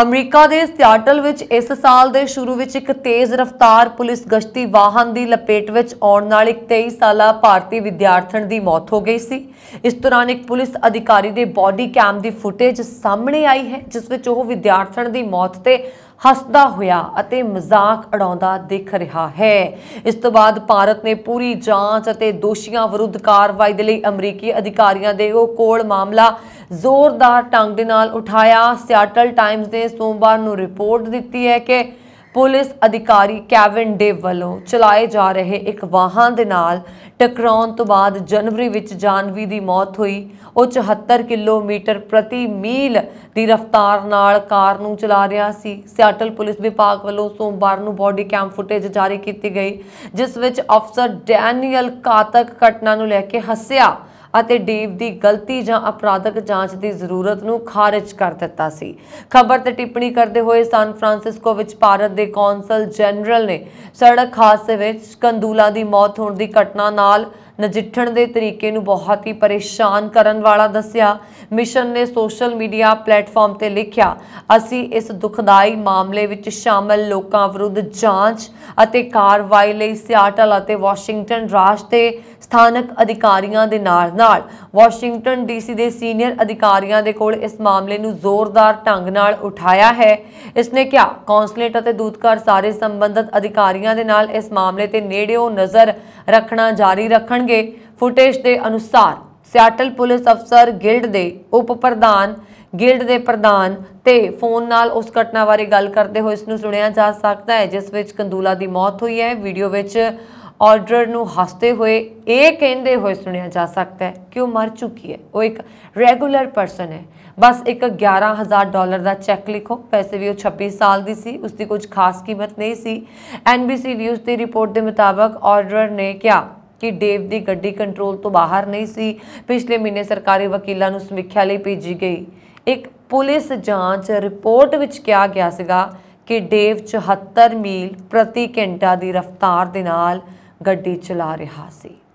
America ਦੇ Seattle ਵਿੱਚ ਇਸ ਸਾਲ ਦੇ ਸ਼ੁਰੂ ਵਿੱਚ ਇੱਕ ਤੇਜ਼ ਰਫ਼ਤਾਰ ਪੁਲਿਸ ਗਸ਼ਤੀ ਵਾਹਨ ਦੀ ਲਪੇਟ ਵਿੱਚ ਆਉਣ ਨਾਲ ਇੱਕ 23 ਸਾਲਾ ਭਾਰਤੀ ਵਿਦਿਆਰਥਣ ਦੀ ਮੌਤ ਹੋ ਗਈ ਸੀ ਇਸ ਦੌਰਾਨ ਇੱਕ ਪੁਲਿਸ ਅਧਿਕਾਰੀ ਦੇ ਬਾਡੀ ਕੈਮ ਦੀ ਫੁਟੇਜ ਸਾਹਮਣੇ ਆਈ ਹੈ ਜਿਸ ਵਿੱਚ ਉਹ ਵਿਦਿਆਰਥਣ ਦੀ ਮੌਤ ਤੇ ਹੱਸਦਾ ਹੋਇਆ ਅਤੇ ਮਜ਼ਾਕ ਉਡਾਉਂਦਾ ਦਿਖ ਰਿਹਾ ਹੈ ਇਸ ਤੋਂ ਬਾਅਦ ਭਾਰਤ ਨੇ ਪੂਰੀ ਜਾਂਚ ਅਤੇ ਦੋਸ਼ੀਆਂ ਵਿਰੁੱਧ ਕਾਰਵਾਈ ਦੇ ਲਈ ਅਮਰੀਕੀ ਅਧਿਕਾਰੀਆਂ ਦੇ ਕੋਲ ਮਾਮਲਾ ਜ਼ੋਰਦਾਰ ਟੰਗ ਦੇ ਨਾਲ ਉਠਾਇਆ ਸਿਆਟਲ ਟਾਈਮਸ ਨੇ ਸੋਮਵਾਰ ਨੂੰ ਰਿਪੋਰਟ ਦਿੱਤੀ ਹੈ ਕਿ ਪੁਲਿਸ ਅਧਿਕਾਰੀ ਕੈਵਨ ਡੇ ਵੱਲੋਂ ਚਲਾਏ ਜਾ ਰਹੇ ਇੱਕ ਵਾਹਨ ਦੇ ਨਾਲ ਟਕਰਾਉਣ ਤੋਂ ਬਾਅਦ ਜਨਵਰੀ ਵਿੱਚ ਜਾਨਵੀ ਦੀ ਮੌਤ ਹੋਈ ਉਹ 74 ਕਿਲੋਮੀਟਰ ਪ੍ਰਤੀ ਮੀਲ ਦੀ ਰਫ਼ਤਾਰ ਨਾਲ ਕਾਰ ਨੂੰ ਚਲਾ ਰਿਹਾ ਸੀ ਸਿਆਟਲ ਪੁਲਿਸ ਵਿਭਾਗ ਵੱਲੋਂ ਸੋਮਵਾਰ ਨੂੰ ਬਾਡੀ ਕੈਮ ਫੁਟੇਜ ਜਾਰੀ ਕੀਤੀ ਗਈ ਜਿਸ ਵਿੱਚ ਅਫਸਰ ਡੈਨੀਅਲ ਕਾਤਕ ਘਟਨਾ ਨੂੰ ਲੈ ਕੇ ਹੱਸਿਆ ਅਤੇ ਡੀਪ ਦੀ ਗਲਤੀ ਜਾਂ ਅਪਰਾਧਕ ਜਾਂਚ ਦੀ ਜ਼ਰੂਰਤ ਨੂੰ ਖਾਰਜ ਕਰ ਦਿੱਤਾ ਸੀ ਖਬਰ ਤੇ ਟਿੱਪਣੀ ਕਰਦੇ ਹੋਏ ਸਾਨ ਫਰਾਂਸਿਸਕੋ ਵਿੱਚ ਭਾਰਤ ਦੇ ਕੌਂਸਲ ਜਨਰਲ ਨੇ ਸੜਕ ਹਾਦਸੇ ਵਿੱਚ ਕੰਦੂਲਾ ਦੀ ਮੌਤ ਹੋਣ ਦੀ ਘਟਨਾ ਨਾਲ ਨਜਿੱਠਣ ਦੇ ਤਰੀਕੇ ਨੂੰ ਬਹੁਤ ਹੀ ਪਰੇਸ਼ਾਨ ਕਰਨ ਵਾਲਾ ਦੱਸਿਆ ਮਿਸ਼ਨ ਨੇ ਸੋਸ਼ਲ ਮੀਡੀਆ ਪਲੇਟਫਾਰਮ ਤੇ ਲਿਖਿਆ ਅਸੀਂ ਇਸ ਦੁਖਦਾਈ ਮਾਮਲੇ ਵਿੱਚ ਸ਼ਾਮਲ ਲੋਕਾਂ ਵਿਰੁੱਧ ਜਾਂਚ ਅਤੇ ਕਾਰਵਾਈ ਲਈ ਸਿਆਟਲ ਅਤੇ ਵਾਸ਼ਿੰਗਟਨ ਰਾਜ ਤੇ ਸਥਾਨਕ ਅਧਿਕਾਰੀਆਂ ਦੇ ਨਾਲ ਨਾਲ ਵਾਸ਼ਿੰਗਟਨ ਡੀਸੀ ਦੇ ਸੀਨੀਅਰ ਅਧਿਕਾਰੀਆਂ ਦੇ ਕੋਲ ਇਸ ਮਾਮਲੇ ਨੂੰ ਜ਼ੋਰਦਾਰ ਢੰਗ ਨਾਲ ਉਠਾਇਆ ਹੈ ਇਸ ਨੇ ਕਿਹਾ ਕੌਂਸਲੇਟ ਅਤੇ ਦੂਤਕਾਰ ਸਾਰੇ ਸੰਬੰਧਤ ਅਧਿਕਾਰੀਆਂ ਦੇ ਨਾਲ ਇਸ ਮਾਮਲੇ ਤੇ ਨੇੜਿਓਂ ਨਜ਼ਰ ਰੱਖਣਾ ਜਾਰੀ ਰੱਖਣਗੇ ਫੁਟੇਜ ਦੇ ਅਨੁਸਾਰ ਸਿਆਟਲ ਪੁਲਿਸ ਅਫਸਰ ਗਿਲਡ ਦੇ ਉਪ ਪ੍ਰਧਾਨ ਗਿਲਡ ਦੇ ਪ੍ਰਧਾਨ ਤੇ ਫੋਨ ਨਾਲ ਉਸ ਘਟਨਾ ਬਾਰੇ ਗੱਲ ਕਰਦੇ ਹੋਏ ਇਸ ਨੂੰ ਸੁਣਿਆ ਜਾ ਸਕਦਾ ਹੈ ਜਿਸ ਵਿੱਚ ਕੰਦੂਲਾ ਦੀ ਮੌਤ ਹੋਈ ਹੈ ਵੀਡੀਓ ਵਿੱਚ ਆਰਡਰ ਨੂੰ ਹੱਸਦੇ ਹੋਏ ਇਹ ਕਹਿੰਦੇ ਹੋਏ ਸੁਣਿਆ ਜਾ ਸਕਦਾ ਹੈ ਕਿ ਉਹ ਮਰ ਚੁੱਕੀ ਹੈ ਉਹ ਇੱਕ ਰੈਗੂਲਰ ਪਰਸਨ ਹੈ ਬਸ ਇੱਕ 11000 ਡਾਲਰ ਦਾ ਚੈੱਕ ਲਿਖੋ ਪੈਸੇ ਵੀ ਉਹ 26 ਸਾਲ ਦੀ ਸੀ ਉਸ ਦੀ ਕੁਝ ਖਾਸ ਕੀਮਤ ਨਹੀਂ ਸੀ ਐਨਬੀਸੀ ਨਿਊਜ਼ ਦੀ ਰਿਪੋਰਟ ਦੇ ਮੁਤਾਬਕ ਆਰਡਰ ਨੇ ਕਿਹਾ ਕਿ ਡੇਵ ਦੀ ਗੱਡੀ ਕੰਟਰੋਲ ਤੋਂ ਬਾਹਰ ਨਹੀਂ ਸੀ ਪਿਛਲੇ ਮਹੀਨੇ ਸਰਕਾਰੀ ਵਕੀਲਾਂ ਨੂੰ ਸਮੀਖਿਆ ਲਈ ਭੇਜੀ ਗਈ ਇੱਕ ਪੁਲਿਸ ਜਾਂਚ ਰਿਪੋਰਟ ਵਿੱਚ ਕਿਹਾ ਗਿਆ ਸੀਗਾ ਕਿ ਡੇਵ 74 ਮੀਲ ਪ੍ਰਤੀ ਘੰਟਾ ਦੀ ਰਫ਼ਤਾਰ ਦੇ ਨਾਲ ਗੱਡੀ ਚਲਾ ਰਿਹਾ ਸੀ